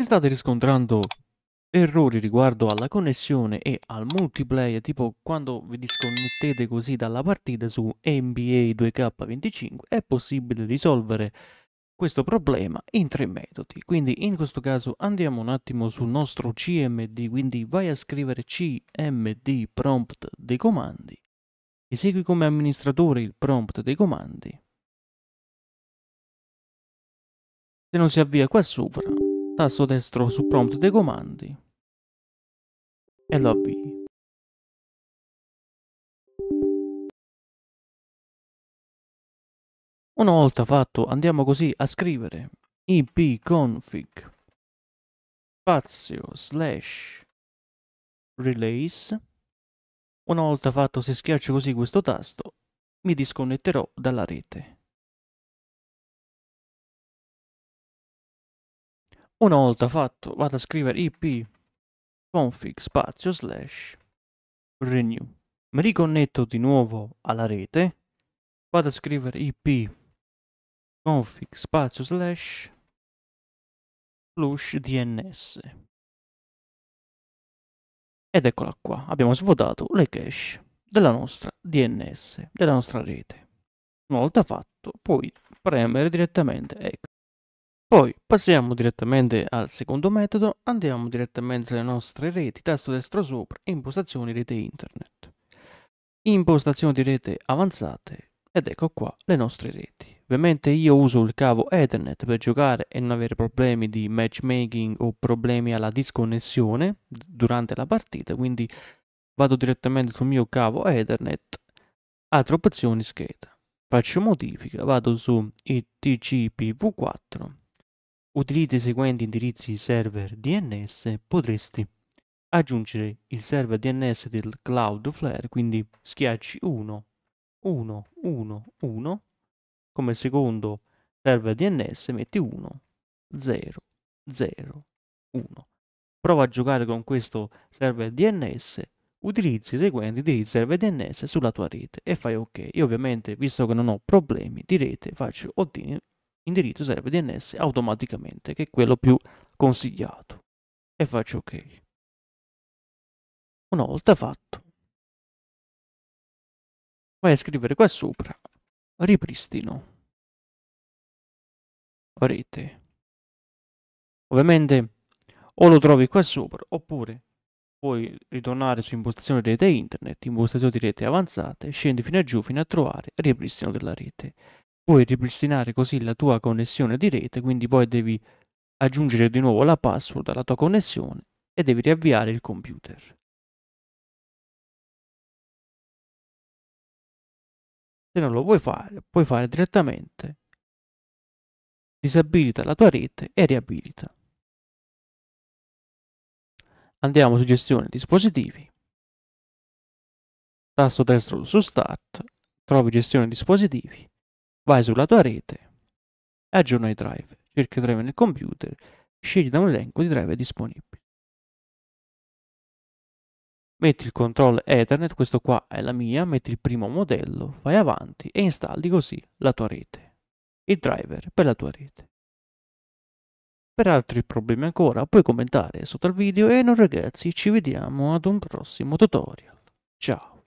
Se state riscontrando errori riguardo alla connessione e al multiplayer, tipo quando vi disconnettete così dalla partita su NBA 2K25, è possibile risolvere questo problema in tre metodi. Quindi in questo caso andiamo un attimo sul nostro CMD, quindi vai a scrivere CMD prompt dei comandi, esegui come amministratore il prompt dei comandi. Se non si avvia qua sopra, tasto destro su prompt dei comandi e lo avvii. Una volta fatto andiamo così a scrivere ipconfig spazio slash release una volta fatto se schiaccio così questo tasto mi disconnetterò dalla rete. Una volta fatto vado a scrivere ip config spazio slash renew. Mi riconnetto di nuovo alla rete, vado a scrivere ip config spazio slash flush dns. Ed eccola qua, abbiamo svuotato le cache della nostra DNS, della nostra rete. Una volta fatto, puoi premere direttamente ecco. Poi passiamo direttamente al secondo metodo, andiamo direttamente alle nostre reti, tasto destro sopra, impostazioni rete internet. Impostazioni di rete avanzate ed ecco qua le nostre reti. Ovviamente io uso il cavo Ethernet per giocare e non avere problemi di matchmaking o problemi alla disconnessione durante la partita, quindi vado direttamente sul mio cavo Ethernet, altre opzioni scheda. Faccio modifica, vado su tcpv 4 utilizzi i seguenti indirizzi server DNS, potresti aggiungere il server DNS del Cloudflare, quindi schiacci 1, 1, 1, 1, come secondo server DNS metti 1, 0, 0, 1. Prova a giocare con questo server DNS, utilizzi i seguenti indirizzi server DNS sulla tua rete e fai ok. Io ovviamente, visto che non ho problemi di rete, faccio ottimi indirizzo sarebbe DNS automaticamente, che è quello più consigliato. E faccio ok. Una volta fatto, vai a scrivere qua sopra ripristino rete. Ovviamente o lo trovi qua sopra oppure puoi ritornare su impostazione di rete internet, impostazione di rete avanzate, scendi fino a giù fino a trovare ripristino della rete puoi ripristinare così la tua connessione di rete, quindi poi devi aggiungere di nuovo la password alla tua connessione e devi riavviare il computer. Se non lo vuoi fare, puoi fare direttamente disabilita la tua rete e riabilita. Andiamo su gestione dispositivi, tasto destro su start, trovi gestione dispositivi vai sulla tua rete e aggiorna i drive. Cerca i drive nel computer, scegli da un elenco di drive disponibili. Metti il control Ethernet, questo qua è la mia, metti il primo modello, vai avanti e installi così la tua rete, il driver per la tua rete. Per altri problemi ancora puoi commentare sotto al video e noi ragazzi ci vediamo ad un prossimo tutorial. Ciao!